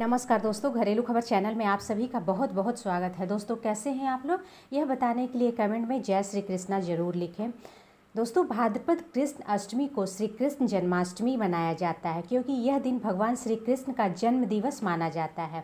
नमस्कार दोस्तों घरेलू खबर चैनल में आप सभी का बहुत बहुत स्वागत है दोस्तों कैसे हैं आप लोग यह बताने के लिए कमेंट में जय श्री कृष्णा जरूर लिखें दोस्तों भाद्रपद कृष्ण अष्टमी को श्री कृष्ण जन्माष्टमी मनाया जाता है क्योंकि यह दिन भगवान श्री कृष्ण का जन्म दिवस माना जाता है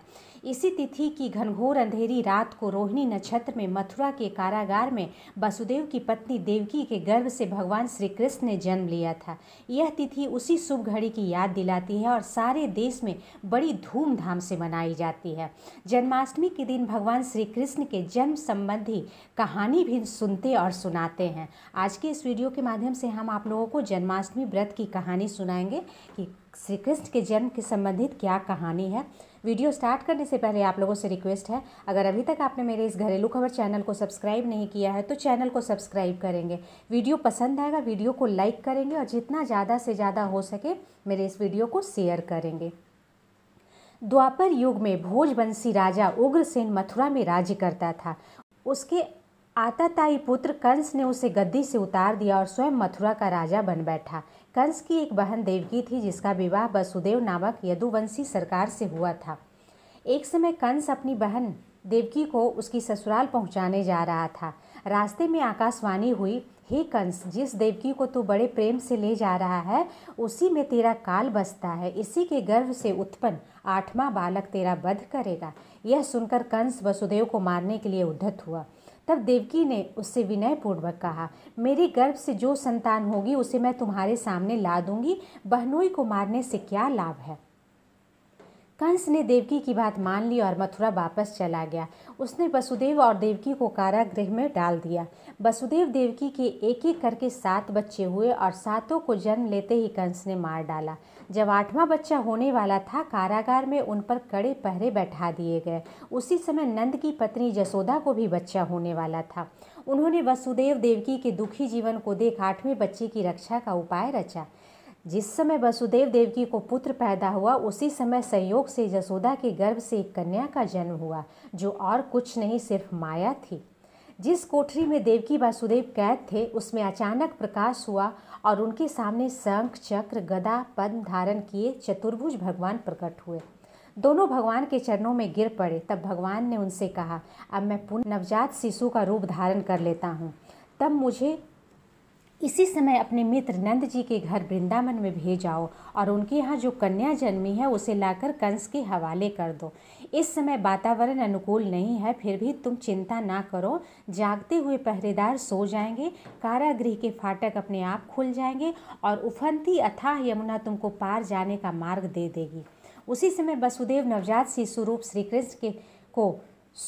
इसी तिथि की घनघोर अंधेरी रात को रोहिणी नक्षत्र में मथुरा के कारागार में वसुदेव की पत्नी देवकी के गर्भ से भगवान श्री कृष्ण ने जन्म लिया था यह तिथि उसी शुभ घड़ी की याद दिलाती है और सारे देश में बड़ी धूमधाम से मनाई जाती है जन्माष्टमी के दिन भगवान श्री कृष्ण के जन्म संबंधी कहानी भी सुनते और सुनाते हैं आज के इस वीडियो के माध्यम से हम आप लोगों को जन्माष्टमी व्रत की कहानी सुनाएंगे कि श्री कृष्ण के जन्म के संबंधित क्या कहानी है वीडियो स्टार्ट करने से पहले आप लोगों से रिक्वेस्ट है अगर अभी तक आपने मेरे इस घरेलू खबर चैनल को सब्सक्राइब नहीं किया है तो चैनल को सब्सक्राइब करेंगे वीडियो पसंद आएगा वीडियो को लाइक करेंगे और जितना ज़्यादा से ज़्यादा हो सके मेरे इस वीडियो को शेयर करेंगे द्वापर युग में भोजवंशी राजा उग्रसेन मथुरा में राज्य करता था उसके आताताई पुत्र कंस ने उसे गद्दी से उतार दिया और स्वयं मथुरा का राजा बन बैठा कंस की एक बहन देवकी थी जिसका विवाह वसुदेव नामक यदुवंशी सरकार से हुआ था एक समय कंस अपनी बहन देवकी को उसकी ससुराल पहुंचाने जा रहा था रास्ते में आकाशवाणी हुई हे कंस जिस देवकी को तू बड़े प्रेम से ले जा रहा है उसी में तेरा काल बसता है इसी के गर्भ से उत्पन्न आठवां बालक तेरा वध करेगा यह सुनकर कंस वसुदेव को मारने के लिए उद्धत हुआ तब देवकी ने उससे विनयपूर्वक कहा मेरे गर्भ से जो संतान होगी उसे मैं तुम्हारे सामने ला दूंगी बहनोई को मारने से क्या लाभ है कंस ने देवकी की बात मान ली और मथुरा वापस चला गया उसने वसुदेव और देवकी को कारागृह में डाल दिया वसुदेव देवकी के एक एक करके सात बच्चे हुए और सातों को जन्म लेते ही कंस ने मार डाला जब आठवां बच्चा होने वाला था कारागार में उन पर कड़े पहरे बैठा दिए गए उसी समय नंद की पत्नी जसोदा को भी बच्चा होने वाला था उन्होंने वसुदेव देवकी के दुखी जीवन को देख आठवें बच्चे की रक्षा का उपाय रचा जिस समय वसुदेव देवकी को पुत्र पैदा हुआ उसी समय संयोग से जसोदा के गर्भ से एक कन्या का जन्म हुआ जो और कुछ नहीं सिर्फ माया थी जिस कोठरी में देवकी वासुदेव कैद थे उसमें अचानक प्रकाश हुआ और उनके सामने शंख चक्र गदा पद्म धारण किए चतुर्भुज भगवान प्रकट हुए दोनों भगवान के चरणों में गिर पड़े तब भगवान ने उनसे कहा अब मैं पुनः नवजात शिशु का रूप धारण कर लेता हूँ तब मुझे इसी समय अपने मित्र नंद जी के घर वृंदावन में भेज आओ और उनके यहाँ जो कन्या जन्मी है उसे लाकर कंस के हवाले कर दो इस समय वातावरण अनुकूल नहीं है फिर भी तुम चिंता ना करो जागते हुए पहरेदार सो जाएंगे कारागृह के फाटक अपने आप खुल जाएंगे और उफनती अथाह यमुना तुमको पार जाने का मार्ग दे देगी उसी समय वसुदेव नवजात शिशु रूप श्री कृष्ण के को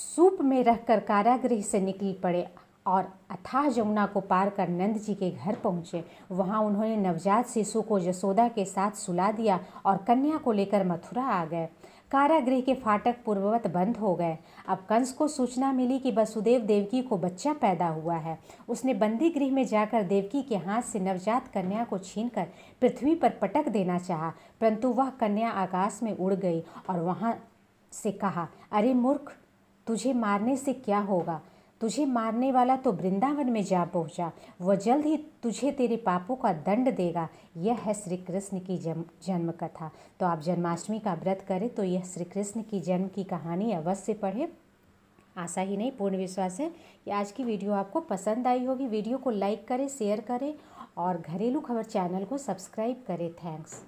सूप में रखकर कारागृह से निकल पड़े और अथाह जमुना को पार कर नंद जी के घर पहुँचे वहाँ उन्होंने नवजात शिशु को यशोदा के साथ सुला दिया और कन्या को लेकर मथुरा आ गए कारागृह के फाटक पूर्ववत बंद हो गए अब कंस को सूचना मिली कि वसुदेव देवकी को बच्चा पैदा हुआ है उसने बंदी गृह में जाकर देवकी के हाथ से नवजात कन्या को छीनकर पृथ्वी पर पटक देना चाहा परंतु वह कन्या आकाश में उड़ गई और वहाँ से कहा अरे मूर्ख तुझे मारने से क्या होगा तुझे मारने वाला तो वृंदावन में जा पहुंचा वह जल्द ही तुझे तेरे पापों का दंड देगा यह है श्री कृष्ण की जन्म जन्म कथा तो आप जन्माष्टमी का व्रत करें तो यह श्री कृष्ण की जन्म की कहानी अवश्य पढ़े आशा ही नहीं पूर्ण विश्वास है कि आज की वीडियो आपको पसंद आई होगी वीडियो को लाइक करें शेयर करें और घरेलू खबर चैनल को सब्सक्राइब करें थैंक्स